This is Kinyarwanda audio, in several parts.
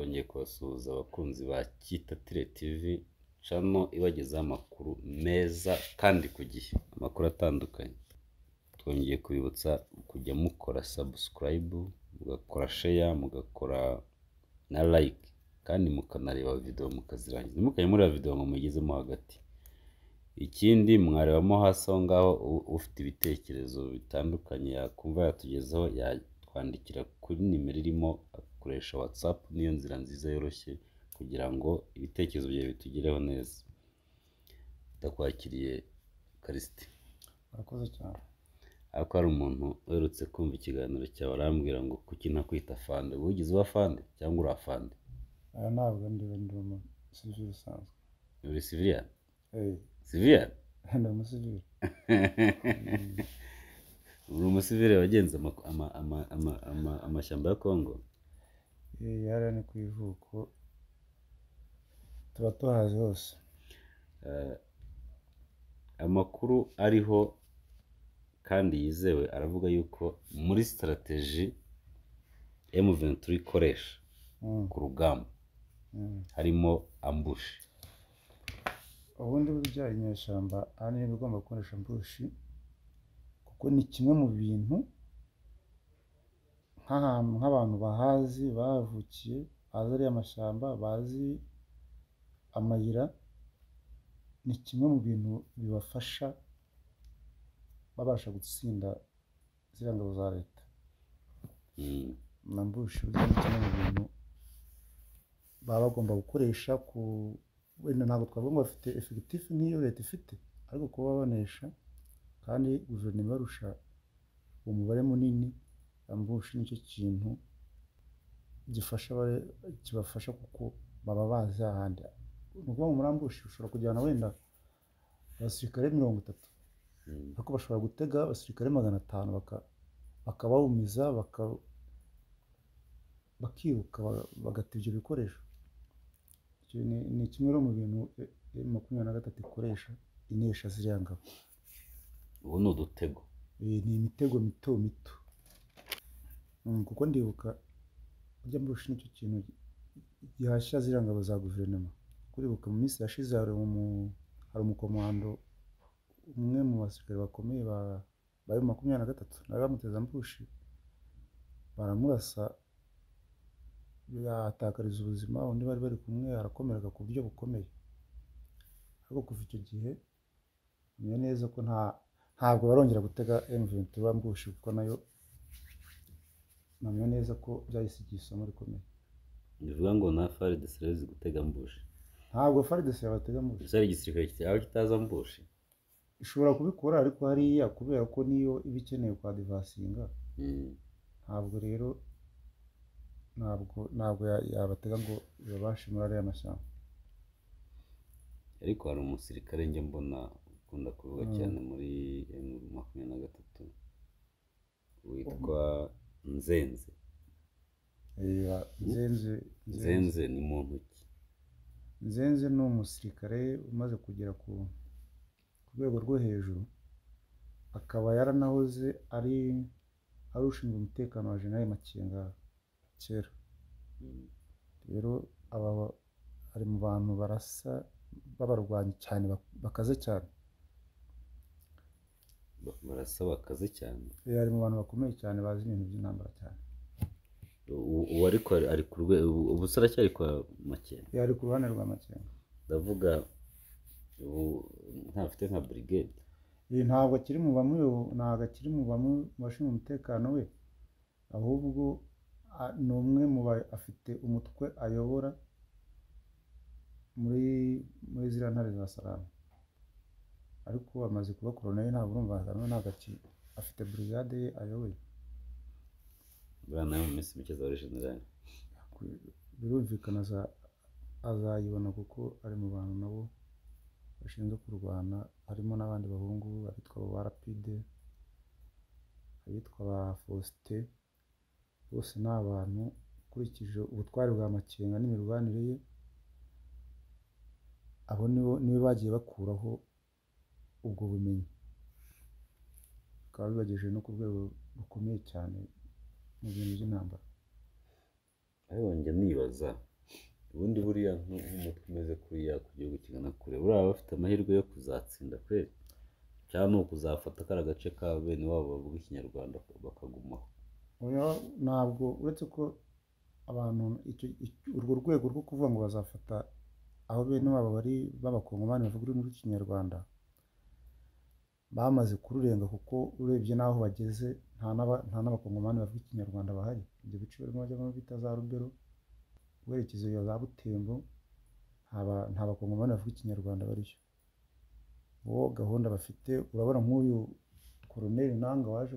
twongeye kubasuhuza abakunzi ba kitatire tivi camo ibagezaho amakuru meza kandi ku gihe amakuru atandukanye twongeye kubibutsa kujya mukora sabusikarayibu mugakora sheya mugakora na like kandi mukanareba videwo mukazirangiza mukajya mureba videwo ngo mugezemo hagati ikindi mwarebamo hasi aho ngaho ufite ibitekerezo bitandukanye yakumva yatugezaho yatwandikira kuri nimero irimo koresha watsapu niyo nzira nziza yoroshye kugira ngo ibitekerezo byawe bitugereho neza ndakwakiriye karisiti murakoze cyane ariko hari umuntu uherutse kumva ikiganiro cyawe arambwira ngo kuki ntakwita fande uba ugize uba fande cyangwa uri afande aya ntabwo ndiwe ndi umusivili usanzwe uri siviliyani eh. siviliyani ndi umusivili uri umusivili wagenze amashyamba ya kongo yari ni ku ivuko tuba tuhazi hose eh, amakuru ariho kandi yizewe aravuga yuko muri sitarategi emuventuri ikoresha hmm. ku rugamba hmm. harimo ambushi ubundi burya inyeshyamba ahanini igomba gukoresha ambushi kuko ni kimwe mu bintu nk'ahantu nk'abantu bahazi bahavukiye bazi ariya mashyamba, bazi amayira, ni kimwe mu bintu bibafasha babasha gutsinda ziriya ngabo za leta. Hmm. Ambushi ni kimwe mu bintu baba bagomba gukoresha ku wenda ntabwo twavuga ngo bafite efegitifu nk'iyo leta ifite ariko kuba banesha kandi guverinoma ibarusha umubare munini Ambushi nicyo kintu gifasha kibafasha kuko baba bazi hahandi ni ukuvuga ngo muri ambushi ushobora kujyana wenda abasirikare mirongo itatu hmm. ariko bashobora gutega abasirikare magana atanu bakabahumiza bakiruka bagata ibyo bikoresho ni kimwe mu bintu e, e, makumyabiri na gatatu ikoresha inesha ziriya ngabo ubu ni udutego ni imitego mito mito Uhm, kuko ndibuka burya mburusha nicyo kintu gihashya ziriya ngabo za guverinoma kuribuka mu minsi yashize hari hari umukomando umwe mu basirikare bakomeye ba emu makumyabiri na gatatu nawe bamuteza mbushi baramurasa yahatakariza ubuzima undi bari bari kumwe arakomereka ku buryo bukomeye ariko kuva icyo gihe menya neza ko nta ntabwo barongera gutega emuventi mbushi kuko nayo namenye neza ko byahise igihe isomo rikomeye bivuga ngo na faride serivisi gutega mbushi ntabwo faride serivisi batega mbushi gusa hari igisirikare cyawe kitaza mbushi ishobora kubikora ariko hariya kubera ko niyo iba ikeneye kwa divasinga hmm. ntabwo rero ntabwo ntabwo yabatega ngo babashe muri ariya mashyamba ariko hari umusirikare njye mbona ukunda kuvuga hmm. cyane muri makumyabiri na gatatu witwa nzenze nzenze nzenze ni muntu ki nzenze ni umusirikare umaze kugera ku rwego rwo hejuru akaba yaranahoze ari ari ushinzwe umutekano wa jenali makenga kera rero aba bari mu bantu barasa b'abarwanyi cyane bakaze cyane barasaba akazi cyane ari mu bantu bakomeye cyane bazi ibintu by'intambara cyane ubu ariko ari ku rwego ubu aracyari kwa makenga ari ku ruhande rwa makenga ndavuga ubu ntafite nka burigade iyi ntabwo akiri mu bamwe ntabwo akiri mu bamwe mu bashinzwe umutekano we ahubwo ni umwe mu afite umutwe ayobora muri muri ziriya ntare za salama ariko amaze kuba koroneri ntabwo urumva nta gaciro afite burigade ye ayoboye buriya nawe mu minsi mike azaba jenerali birumvikana azayibona kuko ari mu bantu nabo bashinzwe kurwana harimo n'abandi bahungu abitwa ba rapide abitwa ba fosite bose ni abantu ukurikije ubutwari bwa makenga n'imirwanire ye abo nibo bagiye bakuraho ubwo bumenyi bikaba bibagejeje no ku rwego rukomeye cyane mu bintu by'intambara ariko njya nibaza ubundi buriya nk'umutwe umeze kuriya ku gihugu kigana kure buriya bafite amahirwe yo kuzatsinda kweri cyangwa ni ukuzafata kari agace ka bene wabo bavuga ikinyarwanda bakagumaho ntabwo uretse ko abantu urwo rwego rwo kuvuga ngo bazafata aho bene wabo bari b'abakongomani bavuga ururimi rw'ikinyarwanda bamaze kururenga kuko urebye n'aho bageze nta n'abakongomani bavuga ikinyarwanda bahari ibyo bice barimo bajyamo bita za rubero werekeza iyo za butembo nta bakongomani bavuga ikinyarwanda bariyo bo gahunda bafite urabona nk'uyu koroneri nanga waje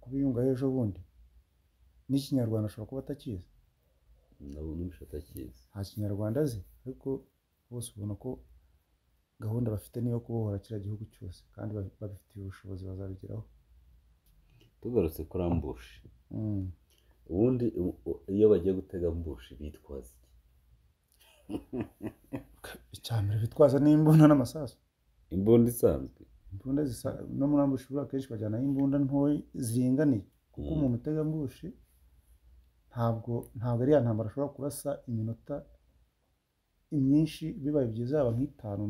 kubiyunga ejo bundi n'ikinyarwanda ashobora kuba atakizi nta kinyarwanda azi ariko bose ubona ko gahunda bafite ni iyo kubohora kiriya gihugu cyose kandi babifitiye ubushobozi bazabigeraho tugarutse kuri ambushi mm. ubundi iyo bagiye gutega ambushi bitwaza icya mbere bitwaza ni imbunda n'amasasu imbunda isanzwe imbunda zisa no muri ambushi buriya akenshi bajyanaho imbunda ntoya ziringaniye kuko umuntu mm. utega ambushi ntabwo ntabwo ari ya ntambara ashobora kurasa iminota myinshi bibaye byiza yaba nk'itanu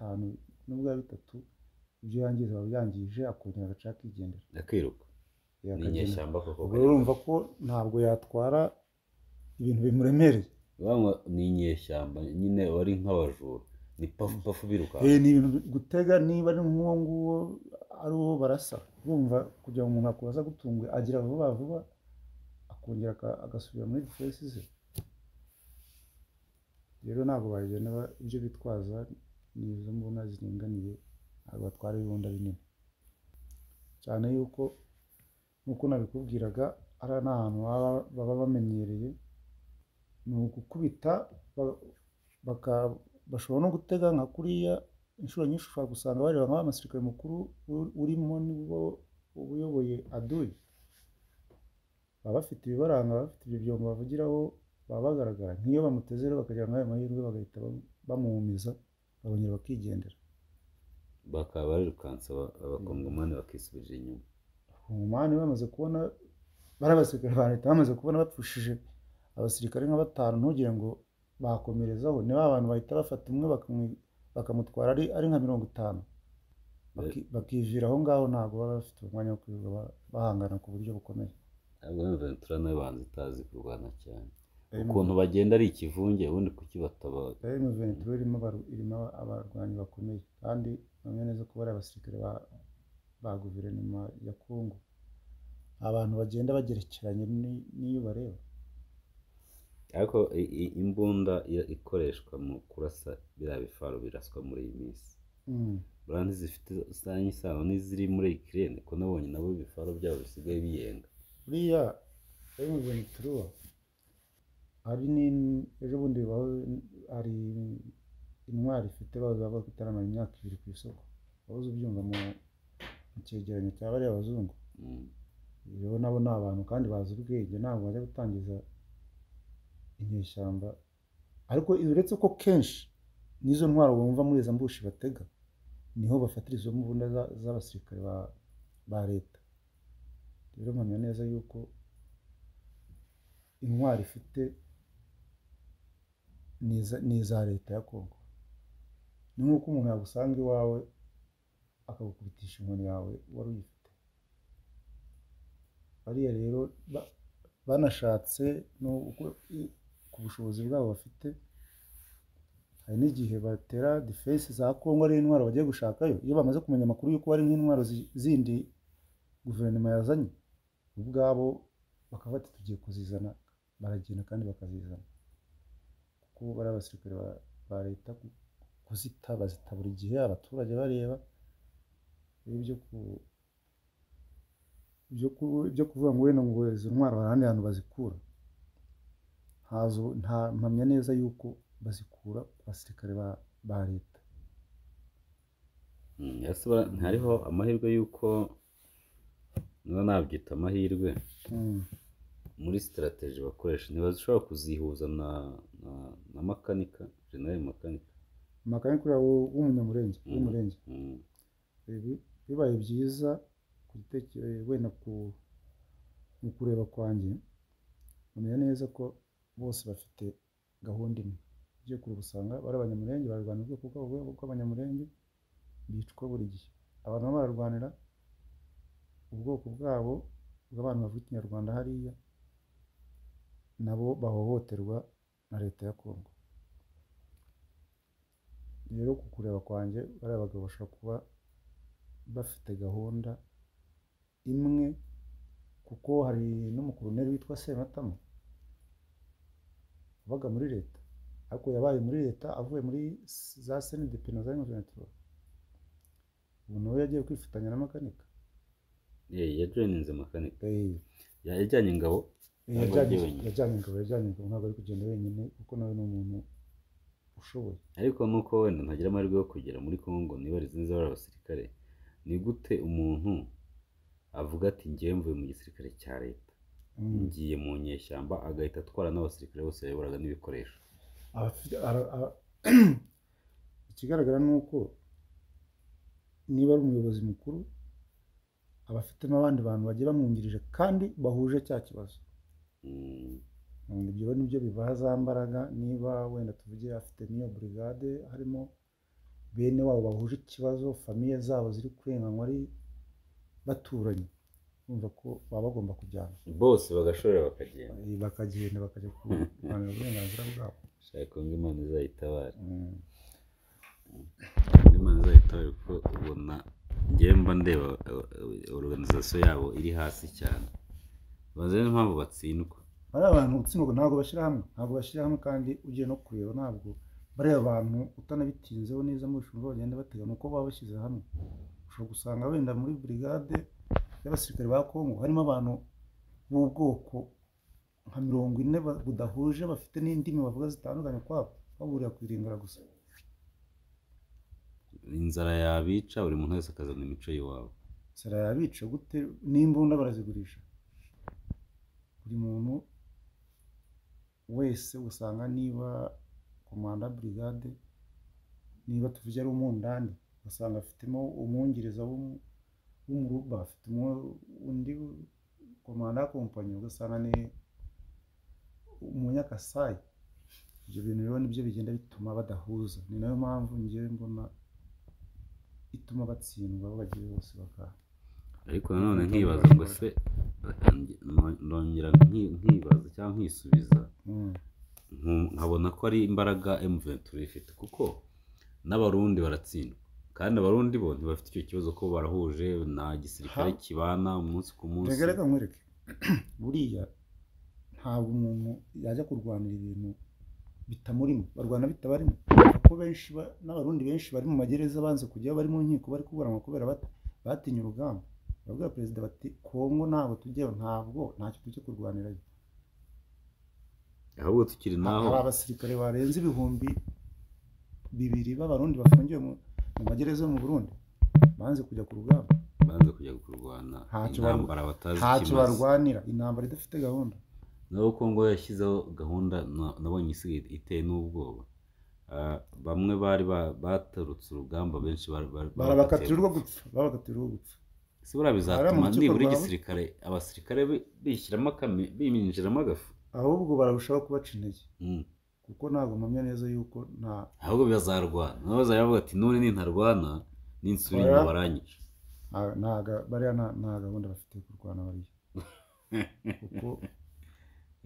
bitanu n'ubwa bitatu ibyo yangiza aba yangije akongera agaca akigendera akiruka ni inyeshyamba koko ubwo urumva ko ntabwo yatwara ibintu bimuremereye ni inyeshyamba nyine wari nk'abajura ni pafu pafu biruka eh, ni ibintu gutega niba ari nk'uwo nguwo ari uwo barasa urumva kugira ngo umuntu akubaza gutungwe agira vuba vuba akongera agasubira muri diferensi ze rero ntabwo bagenda ibyo bitwaza ni izo mbona ziringaniye ntabwo batwara ibibunda binini cyane yuko nk'uko nabikubwiraga ari n'ahantu baba bamenyereye ni ugukubita bashobora no gutega nka kuriya inshuro nyinshi ushobora gusanga bareba nk'aho mukuru urimo nibo uyoboye aduyi baba bafite ibibaranga baba bafite ibyombo bavugiraho baba bagaragara nk'iyo bamuteze rero bakagira nk'ayo mahirwe bagahita bamuhumiza babongera bakigendera bakaba barirukansa abakongomani bakisubirira inyuma abakongomani bamaze kubona bari abasirikare ba leta bamaze kubona bapfushije abasirikare nka batanu ntugire ngo bakomerezaho ni ba bantu bahita bafata umwe bakamutwara ari nka mirongo itanu eh. bakivira aho ngaho ntabwo baba bafite umwanya wo kwirirwa bahangana ku buryo bukomeye ntabwo ventura nawe kurwana cyane ukuntu bagenda ari ikivunge ubundi kuki batabara ventura irimo abarwanyi bakomeye kandi bamwe neza ko bari abasirikare ba guverinoma ya kongo abantu bagenda bagerekeranye n'iyo bareba ariko imbunda ikoreshwa mu kurasa biriya bifaro biraswa muri iyi minsi hmm. burandi zifite isano n'iziri muri ikirere ko nabonye nabo ibifaro byabo bisigaye biyenga buriya ventura hari ejo bundi bibaho hari intwari ifite baza bavuga imyaka ibiri ku isoko wahoze ubyumva mu cyegeranyo cya bariya bazungu mm. rero nabo ni abantu kandi bazi ubwenge ntabwo bajya gutangiza inyeshyamba ariko uretse ko kenshi n'izo ntwaro wumva muri izo mbushi batega niho bafatirizwamo imbunda z'abasirikare ba leta rero mpamya neza yuko intwari ifite ni iza leta ya Kongo ni nk'uko umuntu yagusanga iwawe akagukubitisha inkoni yawe wari uyifite bariya rero banashatse ku bushobozi bwabo bafite hari n'igihe batera defense za Kongo ari intwaro bagiye gushakayo iyo bamaze kumenya amakuru y'uko ari nk'intwaro zindi guverinoma yazanye ubwabo bakaba bati tugiye kuzizana baragenda kandi bakazizana ko bariya basirikare ba leta kuzita bazita buri gihe abaturage bareba ibyo kuvuga ngo wenda ngo izo ntwaro hari ahandi hantu bazikura nta mpamya neza y'uko bazikura ku basirikare ba leta hmm, hariho amahirwe y'uko nabyita amahirwe hmm. muri sitarateji bakoresha ushobora kuzihuza na na makanika jenali makanika makanika uriya w'umunyamurenge w'umurenge mm-hmm. mm-hmm. eh, bibaye byiza eh, wenda ku mu kureba kwanjye umenya neza ko bose bafite gahunda imwe ugiye kure usanga bari abanyamurenge bararwanira ubwoko bwabo bw'abanyamurenge bicwa buri gihe abantu barwanira ubwoko bwabo bw'abantu bavuga ikinyarwanda hariya nabo bahohoterwa na leta ya Congo rero ku kureba kwanjye bariya bagabo bashobora kuba bafite gahunda imwe kuko hari n'umukoroneri witwa Sematama wabaga muri leta ariko yabaye muri leta avuye muri za senidep za inventura ubu nawe yagiye kwifatanya na makanika yajoyininze makanika yajyanye ingabo yajyanye ingabo yajyanye ingabo ntabwo ari kugenda wenyine kuko nawe ni umuntu ushoboye ariko nuko wenda ntagira amahirwe yo kugera muri congo niba rizinze bari abasirikare ni gute umuntu avuga ati ngewe mvuye mu gisirikare cya leta mm. ngiye mu nyeshyamba agahita atwara n'abasirikare bose yayoboraga n'ibikoresho ikigaragara ni uko niba ari umuyobozi mukuru aba afitemo abandi bantu bagiye bamwungirije kandi bahuje cya kibazo Mm. ibyo nibyo bibaha za mbaraga niba wenda tuvuge afite n'iyo burigade harimo bene wabo bahuje ikibazo famiye zabo ziri kurenganywa ari baturanye bumva ko baba bagomba kujyana bose bagashorera bakagenda eh, bakagenda bakajya kurwanira uburenganzira bwabo shaka ngo imana izayitabare mm. imana izayitabare kuko ubona ngewe ndeba eh, organizasiyo yabo iri hasi cyane bazi niyo mpamvu batsindwa bariya bantu utsindwa ntabwo bashyira hamwe ntabwo bashyira hamwe kandi ugiye no kureba ntabwo bariya bantu utanabitinzeho neza mu ushobora bagenda bateganya uko baba bashyize hamwe ushobora gusanga wenda muri burigade y'abasirikare ba kongo harimo abantu b'ubwoko nka mirongo ine budahuje bafite n'indimi bavuga zitandukanye kwabo bahurira ku irindira gusa inzara yabica buri muntu wese akazana imico y'iwabo inzara yabica gute n'imbunda barazigurisha buri muntu wese usanga niba komanda burigade niba tuvuge ari umundani usanga afitemo umwungiriza w'umuruba afite undi komanda kompanyi ugasanga ni umunyakasayi ibyo bintu rero nibyo bigenda bituma badahuza ni nayo mpamvu ngewe mbona ituma batsindwa aho bagiye hose bakaha ariko nanone nkibaza ngo se nongera nkibaza cyangwa nkisubiza hmm. nkabona ko ari imbaraga emuventuri ifite kuko n'abarundi baratsindwa kandi abarundi bo ntibafite icyo kibazo ko barahuje na gisirikare kibana umunsi ku munsi reka nkwereke buriya ntabwo umuntu yajya kurwanira ibintu bitamurimo barwana bitabarimo kuko benshi n'abarundi benshi bari mu magereza banze kujyayo bari mu nkiko bari kuburanwa kubera batinya urugamba barabwira perezida bati kongo ntabwo tujyayo ntabwo ntacyo tujya kurwanirayo ahubwo tukiri naho hari abasirikare barenze ibihumbi bibiri b'abarundi bafungiwe mu magereza mu burundi banze kujya ku rugamba banze kujya kurwana intambara batazi ntacyo barwanira intambara idafite gahunda nabo kongo yashyizeho gahunda nabonye isigaye iteye n'ubwoba ah, bamwe bari batarutse urugamba benshi barabakatirirwa gupfa babakatirirwa gupfa ese buriya bizatuma nibura igisirikare abasirikare bishyiramo biminjiramo agafu ahubwo bararushaho kubaca intege hmm. kuko ntabwo mpamya neza yuko nta ahubwo bazarwana nabo bazavuga ati none nintarwana n'insura inyuma baranyije bariya nta gahunda bafite yo kurwana bariya kuko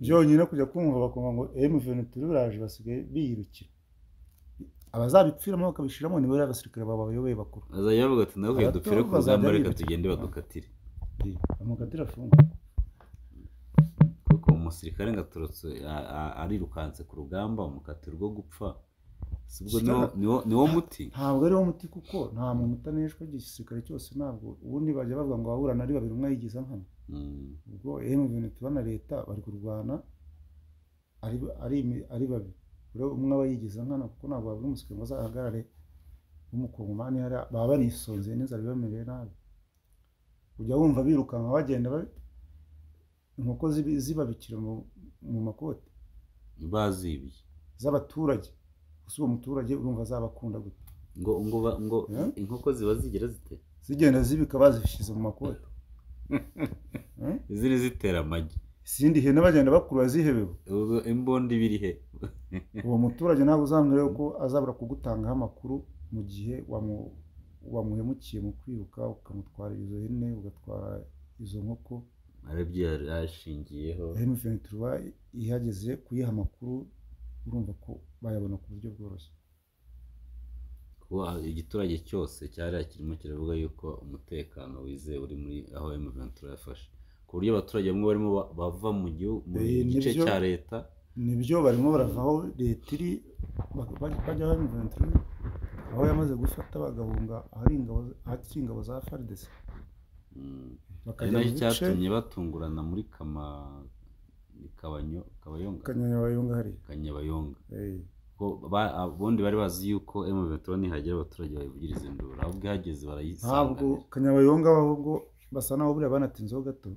byonyine kujya kumva bakumva ngo emuveni turi basigaye biyirukira abazabipfiramo bakabishyiramo ni bo abasirikare babayoboye bakuru bazajya bavuga ati ndababwiye dupfire ku rugamba reka tugende badukatire amukatire afunga kuko umusirikare ngaturutse arirukanse ku rugamba umukatira rwo gupfa ni wo muti ntabwo ariwo muti kuko nta muntu utaneshwa igisirikare cyose ntabwo ubundi bajya bavuga ngo waburana ari babiri umwe yigiza nkana hmm. ubwo eh, mu bintu tubona leta bari kurwana ari babiri rero umwe aba yigize nkana kuko ntabwo wabwira umusirikare ngo azahagarare w'umukongomani hariya baba banisunzuye n'inzara bibamereye nabi ujya wumva birukanka bagenda inkoko zibabikira mu makoti bazibiye z'abaturage gusa uwo muturage urumva azabakunda gute ngo ngo ngo inkoko ziba zigera zite zigenda zibika bazishyize mu makoti ziri zitera amagi izindi hene bagenda bakuru zihebewe imbundi ibiri he uwo muturage ntabwo uzamwira ko azabura kugutangaho amakuru mu gihe wamuhemukiye mu kwiruka ukamutwara izo hene ugatwara izo nkoko arebye yashingiyeho hene ihageze kuyiha amakuru urumva ko bayabona ku buryo bworoshye igiturage cyose cyari kirimo kiravuga yuko umutekano wizewe uri muri aho ventura yafashe buryo abaturage bamwe barimo bava mu gice cya leta nibyo barimo baravaho leta iri bajya hano venture aho yamaze gufata bagahunga ahakiri ingabo za faridesi hmm. bakajya mu cyatumye batungurana muri kama kanyabayonga kanyabayonga ubundi bari bazi yuko emuventura nihagera abaturage bayivugiriza indura ahubwo ihageze barayisanga ntabwo kanyabayonga ahubwo basa naho buriya banatinzeho gato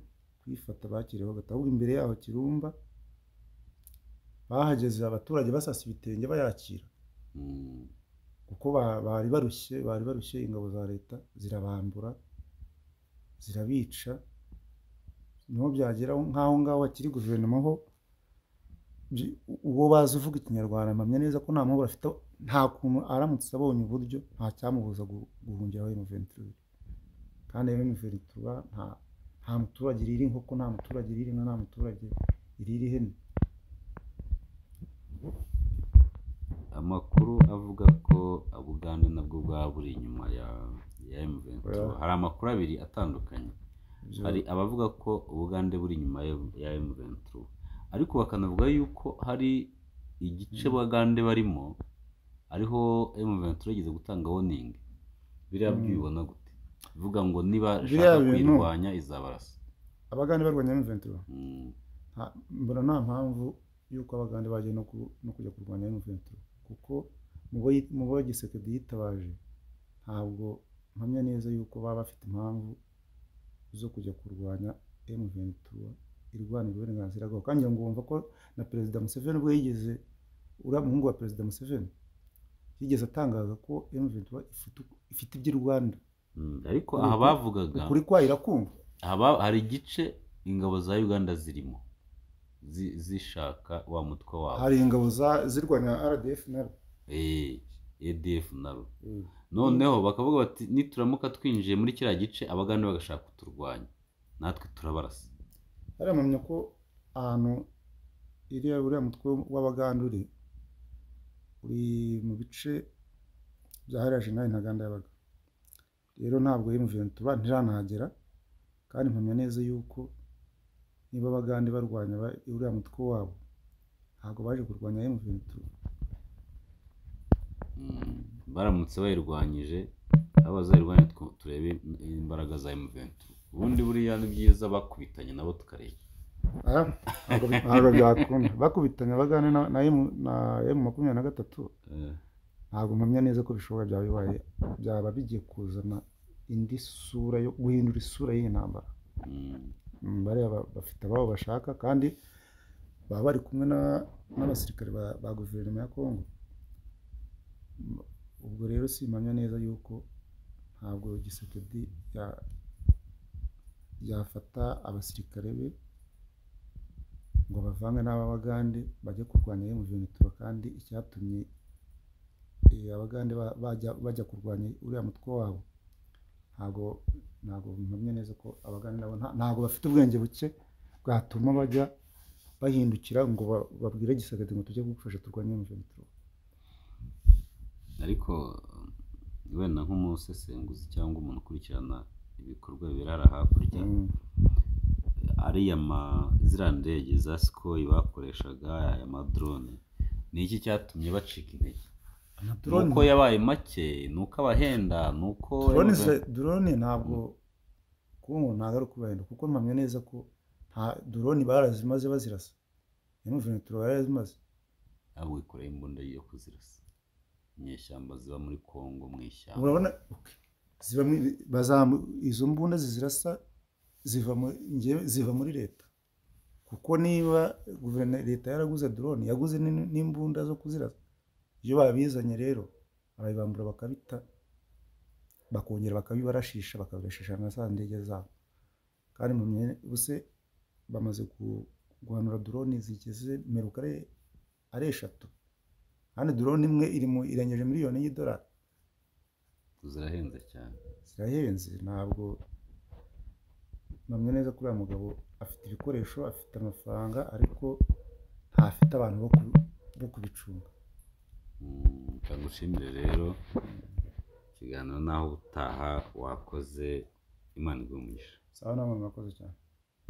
kuyifata bakiriyeho agatabu imbere yaho kirumba bahageze abaturage basasa ibitenge bayakira mm. kuko bari barushye bari barushye ingabo za leta zirabambura zirabica niho byagera nk'aho ngaho hakiri guverinoma ho uwo bazi uvuga ikinyarwanda mpamya neza ko nta muntu bafite nta kuntu aramutse abonye uburyo nta cyamubuza guhungira aho emuverintura kandi aho emuverintura nta nta muturage irira inkoko nta muturage irira inka nta muturage irira ihene amakuru avuga ko ubugande nabwo bwaba buri inyuma ya emuventura hari amakuru abiri atandukanye hari abavuga ko ubugande buri inyuma ya emuventura ariko bakanavuga yuko hari igice mm. bagande barimo ariho emuventura yigeze gutanga woningi biriya mm. byibona gutya ivuga ngo niba ishaka kuyirwanya izabarasa abagande barwanya emuventiwa mm. mbona nta mpamvu y'uko abagande bagiye no kujya kurwanya emuventiwa kuko mu bo gisekedi yitabaje ntabwo mpamya neza y'uko baba bafite impamvu zo kujya kurwanya emuventiwa irwanira uburenganzira bwabo kandi ngo wumva ko na perezida museveni ubwo yigeze uriya muhungu wa perezida museveni yigeze atangaza ko emuventiwa ifite ibyo Rwanda Hmm, ariko aha bavugaga ukuri kwayo irakumva hari igice ingabo za uganda zirimo zishaka wa mutwe wabo hari ingabo zirwanya rdf na edf eh, na hmm. noneho bakavuga bati nituramuka twinjiye muri kiriya gice abagana bagashaka kuturwanya natwe turabarasa baramamya ko ahantu iriya uriya mutwe w'abaganda uri uri mu bice bya hariya jenali ntaganda yabaga rero ntabwo iyi ntiranahagera kandi mpamya neza yuko niba abagande barwanya uriya mutwe wabo ntabwo baje kurwanya emu hmm, baramutse bayirwanyije aho bazayirwanya turebe imbaraga za emu ubundi buriya ni byiza bakubitanye nabo tukareba ah, ntabwo byakunda bakubitanye abagande na emu makumyabiri na gatatu eh. ntabwo mpamya neza ko bishobora byaba bibaye byaba bigiye kuzana indi sura yo guhindura isura y'iyi ntambara mm. Mm, bariya bafite ababo bashaka kandi baba bari kumwe n'abasirikare ba guverinoma ya kongo mm, ubwo rero si impamya neza yuko ntabwo gisekedi yafata abasirikare be ngo bavange n'ababagande bajye kurwanya mu bihumbi kandi icyatumye Eh, abagande bajya bajya kurwanya uriya mutwe wabo ntabwo ntabwo mpamya neza ko abagande nabo ntabwo bafite ubwenge buke bwatuma bajya bahindukira ngo babwire gisagati ngo tujye kugufasha turwanye mujoro ariko wenda nk'umusesenguzi cyangwa umuntu ukurikirana ibikorwa birara hakurya mm. ariya ziriya ndege za sikoyi bakoreshaga aya madorone ni iki cyatumye bacika intege nuko yabaye make nuko abahenda nuko drone ntabwo kuko ntabwo ari ukubahenda kuko mpamya neza ko nta drone barazimaze bazirasa niyo muvunyi turabazimaze ntabwo wikoreye imbunda yo kuzirasa inyeshyamba ziba muri congo mu ishyamba urabona izo mbunda zizirasa ziva ziva muri leta kuko niba leta yaraguze drone yaguze n'imbunda zo kuzirasa iyo babizanye rero barabibambura bakabita bakongera bakabibarashisha bakabireshisha na za ndege zabo kandi mu buse bamaze guhanura dorone zigeze meruka ari eshatu kandi dorone imwe irengeje miliyoni y'idolari zirahenze cyane zirahenze ntabwo bamwe neza ko uyu mugabo afite ibikoresho afite amafaranga ariko ntafite abantu bo kubicunga reka rero ikiganiro naho utaha wakoze imana iguhe umugisha sawa namwe murakoze cyane